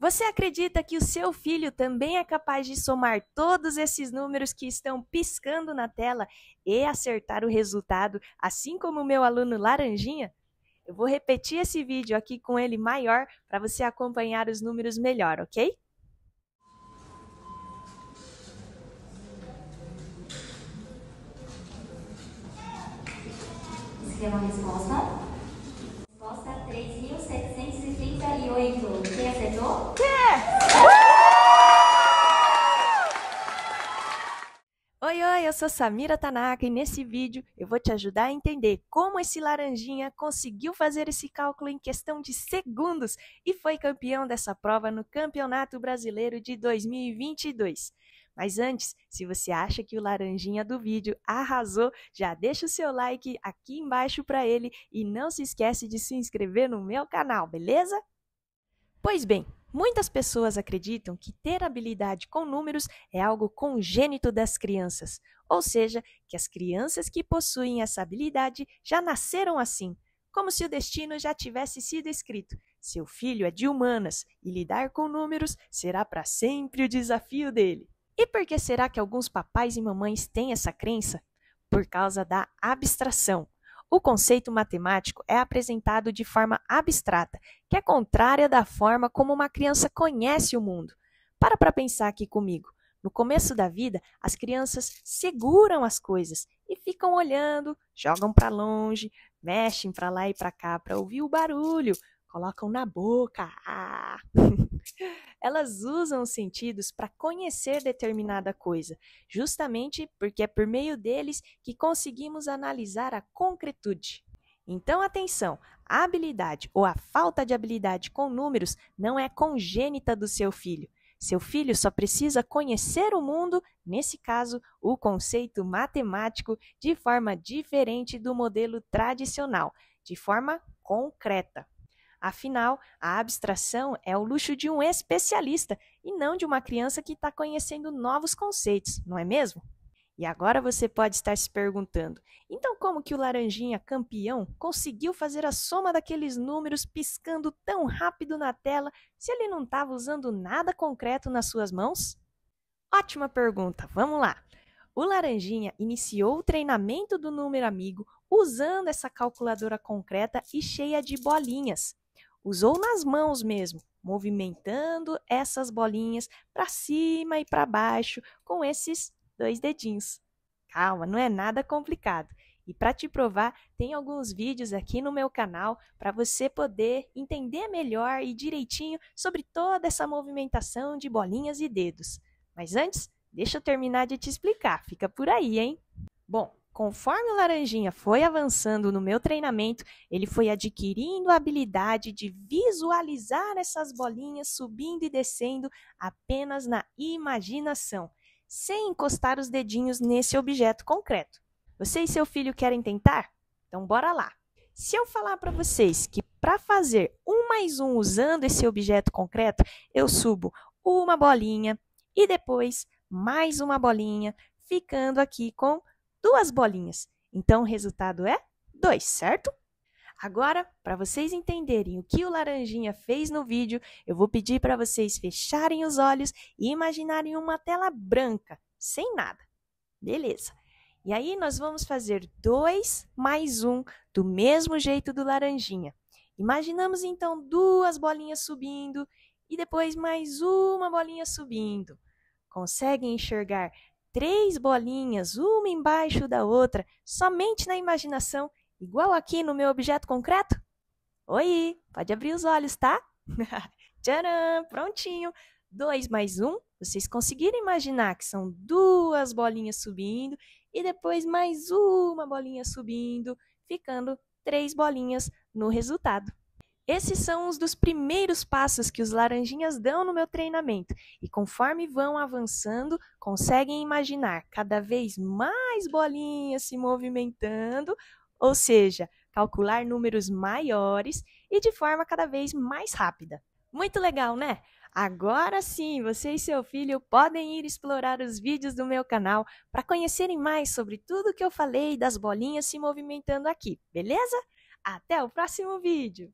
Você acredita que o seu filho também é capaz de somar todos esses números que estão piscando na tela e acertar o resultado, assim como o meu aluno Laranjinha? Eu vou repetir esse vídeo aqui com ele maior para você acompanhar os números melhor, ok? Escreva a resposta. terminou? É! Oi, oi, eu sou Samira Tanaka e nesse vídeo eu vou te ajudar a entender como esse laranjinha conseguiu fazer esse cálculo em questão de segundos e foi campeão dessa prova no Campeonato Brasileiro de 2022. Mas antes, se você acha que o laranjinha do vídeo arrasou, já deixa o seu like aqui embaixo para ele e não se esquece de se inscrever no meu canal, beleza? Pois bem, muitas pessoas acreditam que ter habilidade com números é algo congênito das crianças, ou seja, que as crianças que possuem essa habilidade já nasceram assim, como se o destino já tivesse sido escrito. Seu filho é de humanas e lidar com números será para sempre o desafio dele. E por que será que alguns papais e mamães têm essa crença? Por causa da abstração. O conceito matemático é apresentado de forma abstrata, que é contrária da forma como uma criança conhece o mundo. Para para pensar aqui comigo. No começo da vida, as crianças seguram as coisas e ficam olhando, jogam para longe, mexem para lá e para cá para ouvir o barulho, colocam na boca. Ah! Elas usam os sentidos para conhecer determinada coisa, justamente porque é por meio deles que conseguimos analisar a concretude. Então, atenção: a habilidade ou a falta de habilidade com números não é congênita do seu filho. Seu filho só precisa conhecer o mundo, nesse caso, o conceito matemático, de forma diferente do modelo tradicional, de forma concreta. Afinal, a abstração é o luxo de um especialista e não de uma criança que está conhecendo novos conceitos, não é mesmo? E agora você pode estar se perguntando: então, como que o Laranjinha campeão conseguiu fazer a soma daqueles números piscando tão rápido na tela se ele não estava usando nada concreto nas suas mãos? Ótima pergunta, vamos lá! O Laranjinha iniciou o treinamento do número amigo usando essa calculadora concreta e cheia de bolinhas usou nas mãos mesmo, movimentando essas bolinhas para cima e para baixo com esses dois dedinhos. Calma, não é nada complicado. E para te provar, tem alguns vídeos aqui no meu canal para você poder entender melhor e direitinho sobre toda essa movimentação de bolinhas e dedos. Mas antes, deixa eu terminar de te explicar, fica por aí, hein? Bom, Conforme o Laranjinha foi avançando no meu treinamento, ele foi adquirindo a habilidade de visualizar essas bolinhas subindo e descendo apenas na imaginação, sem encostar os dedinhos nesse objeto concreto. Você e seu filho querem tentar? Então bora lá! Se eu falar para vocês que para fazer um mais um usando esse objeto concreto, eu subo uma bolinha e depois mais uma bolinha, ficando aqui com duas bolinhas. Então o resultado é 2, certo? Agora, para vocês entenderem o que o Laranjinha fez no vídeo, eu vou pedir para vocês fecharem os olhos e imaginarem uma tela branca, sem nada. Beleza. E aí nós vamos fazer 2 mais 1 um, do mesmo jeito do Laranjinha. Imaginamos então duas bolinhas subindo e depois mais uma bolinha subindo. Conseguem enxergar três bolinhas, uma embaixo da outra, somente na imaginação, igual aqui no meu objeto concreto? Oi, pode abrir os olhos, tá? Tcharam, prontinho! Dois mais um, vocês conseguiram imaginar que são duas bolinhas subindo e depois mais uma bolinha subindo, ficando três bolinhas no resultado. Esses são os dos primeiros passos que os laranjinhas dão no meu treinamento, e conforme vão avançando, conseguem imaginar cada vez mais bolinhas se movimentando, ou seja, calcular números maiores e de forma cada vez mais rápida. Muito legal, né? Agora sim, você e seu filho podem ir explorar os vídeos do meu canal para conhecerem mais sobre tudo que eu falei das bolinhas se movimentando aqui, beleza? Até o próximo vídeo!